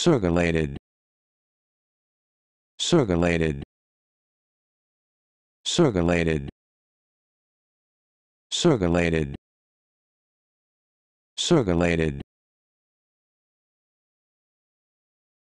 circulated circulated circulated circulated circulated